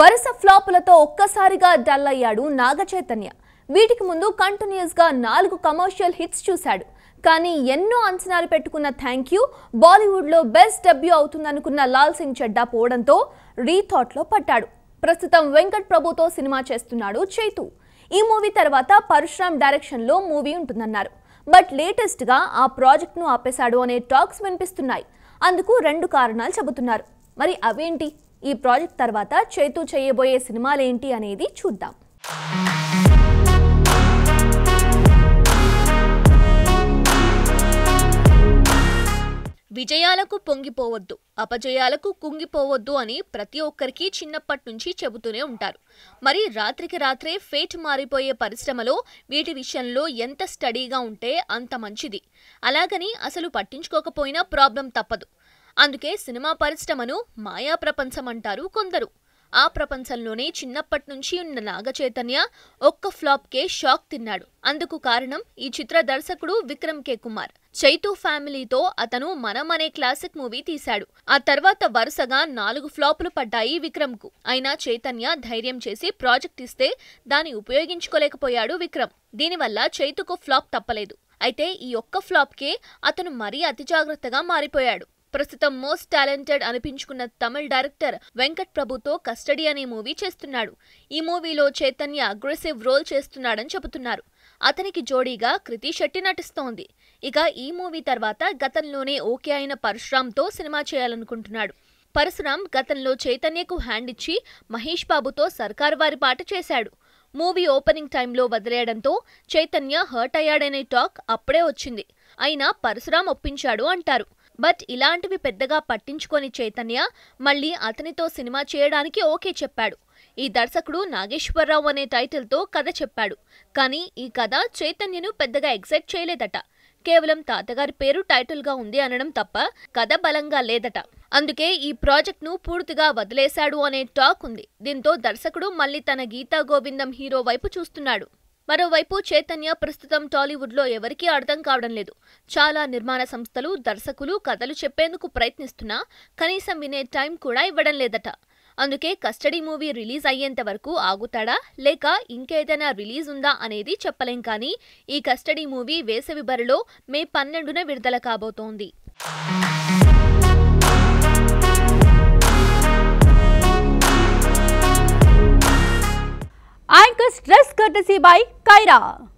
వరుస ఫ్లాపులతో ఒక్కసారిగా డల్ అయ్యాడు నాగచైతన్య వీటికి ముందు కంటిన్యూస్గా నాలుగు కమర్షియల్ హిట్స్ చూశాడు కానీ ఎన్నో అంచనాలు పెట్టుకున్న థ్యాంక్ యూ బాలీవుడ్లో బెస్ట్ డెబ్యూ అవుతుందనుకున్న లాల్ సింగ్ చెడ్డా పోవడంతో రీథాట్లో పట్టాడు ప్రస్తుతం వెంకట్ ప్రభుతో సినిమా చేస్తున్నాడు చైతు ఈ మూవీ తర్వాత పరశురామ్ డైరెక్షన్లో మూవీ ఉంటుందన్నారు బట్ లేటెస్ట్గా ఆ ప్రాజెక్ట్ను ఆపేశాడు అనే టాక్స్ వినిపిస్తున్నాయి అందుకు రెండు కారణాలు చెబుతున్నారు మరి అవేంటి ఈ ప్రాజెక్ట్ తర్వాత చేతు చేయబోయే సినిమాలేంటి అనేది చూద్దాం విజయాలకు పొంగిపోవద్దు అపజయాలకు కుంగిపోవద్దు అని ప్రతి ఒక్కరికి చిన్నప్పటి నుంచి చెబుతూనే ఉంటారు మరి రాత్రికి రాత్రే ఫేట్ మారిపోయే పరిశ్రమలో వీటి విషయంలో ఎంత స్టడీగా ఉంటే అంత మంచిది అలాగని అసలు పట్టించుకోకపోయినా ప్రాబ్లం తప్పదు అందుకే సినిమా పరిశ్రమను మాయా ప్రపంచం అంటారు కొందరు ఆ ప్రపంచంలోనే చిన్నప్పటి నుంచి ఉన్న నాగచైతన్య ఒక్క ఫ్లాప్కే షాక్ తిన్నాడు అందుకు కారణం ఈ చిత్ర దర్శకుడు విక్రమ్ కే కుమార్ చైతు ఫ్యామిలీతో అతను మనం అనే క్లాసిక్ మూవీ తీశాడు ఆ తర్వాత వరుసగా నాలుగు ఫ్లాపులు పడ్డాయి విక్రమ్ కు అయినా చైతన్య ధైర్యం చేసి ప్రాజెక్ట్ ఇస్తే దాన్ని ఉపయోగించుకోలేకపోయాడు విక్రమ్ దీనివల్ల చైతుకు ఫ్లాప్ తప్పలేదు అయితే ఈ ఒక్క ఫ్లాప్కే అతను మరీ అతి జాగ్రత్తగా మారిపోయాడు ప్రస్తుతం మోస్ట్ టాలెంటెడ్ అనిపించుకున్న తమిళ్ డైరెక్టర్ వెంకట్ ప్రభుతో కస్టడీ అనే మూవీ చేస్తున్నాడు ఈ మూవీలో చైతన్య అగ్రెసివ్ రోల్ చేస్తున్నాడని చెబుతున్నారు అతనికి జోడీగా కృతి శెట్టి నటిస్తోంది ఇక ఈ మూవీ తర్వాత గతంలోనే ఓకే అయిన పరశురామ్తో సినిమా చేయాలనుకుంటున్నాడు పరశురామ్ గతంలో చైతన్యకు హ్యాండ్ ఇచ్చి మహేష్ బాబుతో సర్కారు వారి పాట చేశాడు మూవీ ఓపెనింగ్ టైంలో వదిలేయడంతో చైతన్య హర్ట్ అయ్యాడనే టాక్ అప్పుడే వచ్చింది అయినా పరశురామ్ ఒప్పించాడు అంటారు బట్ ఇలాంటివి పెద్దగా పట్టించుకొని చైతన్య మళ్ళీ అతనితో సినిమా చేయడానికి ఓకే చెప్పాడు ఈ దర్శకుడు నాగేశ్వరరావు అనే టైటిల్తో కథ చెప్పాడు కానీ ఈ కథ చైతన్యను పెద్దగా ఎగ్జైట్ చేయలేదట కేవలం తాతగారి పేరు టైటిల్గా ఉంది అనడం తప్ప కథ బలంగా లేదట అందుకే ఈ ప్రాజెక్ట్ను పూర్తిగా వదిలేశాడు అనే టాక్ ఉంది దీంతో దర్శకుడు మళ్ళీ తన గీతా గోవిందం హీరో వైపు చూస్తున్నాడు మరోవైపు చైతన్య ప్రస్తుతం టాలీవుడ్లో ఎవరికీ అర్థం కావడం లేదు చాలా నిర్మాణ సంస్థలు దర్శకులు కథలు చెప్పేందుకు ప్రయత్నిస్తున్నా కనీసం వినే టైం కూడా ఇవ్వడం లేదట అందుకే కస్టడీ మూవీ రిలీజ్ అయ్యేంత వరకు ఆగుతాడా లేక ఇంకేదైనా రిలీజ్ ఉందా అనేది చెప్పలేం కానీ ఈ కస్టడీ మూవీ వేసవి బరిలో మే పన్నెండున విడుదల కాబోతోంది courtesy by Kaira.